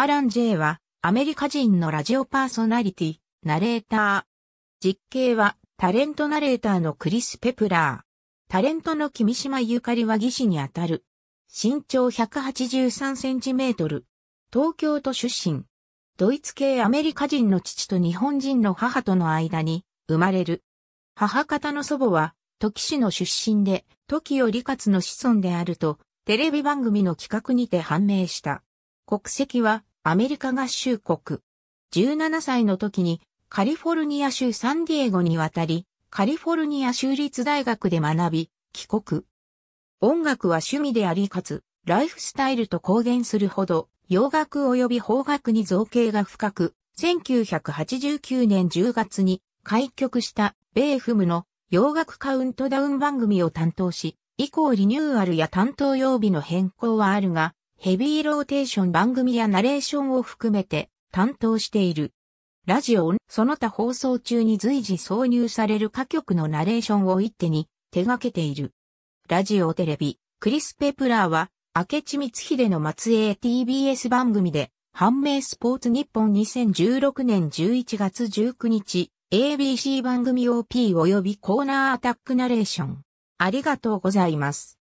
アラン・ジェイは、アメリカ人のラジオパーソナリティ、ナレーター。実刑は、タレントナレーターのクリス・ペプラー。タレントの君島ゆかりは技師にあたる。身長183センチメートル。東京都出身。ドイツ系アメリカ人の父と日本人の母との間に生まれる。母方の祖母は、土岐市の出身で、時より勝の子孫であると、テレビ番組の企画にて判明した。国籍はアメリカ合衆国。17歳の時にカリフォルニア州サンディエゴに渡り、カリフォルニア州立大学で学び、帰国。音楽は趣味でありかつ、ライフスタイルと公言するほど、洋楽及び邦楽に造形が深く、1989年10月に開局した米フムの洋楽カウントダウン番組を担当し、以降リニューアルや担当曜日の変更はあるが、ヘビーローテーション番組やナレーションを含めて担当している。ラジオ、その他放送中に随時挿入される歌曲のナレーションを一手に手掛けている。ラジオテレビ、クリス・ペプラーは、明智光秀の末裔 TBS 番組で、判明スポーツ日本2016年11月19日、ABC 番組 OP 及びコーナーアタックナレーション。ありがとうございます。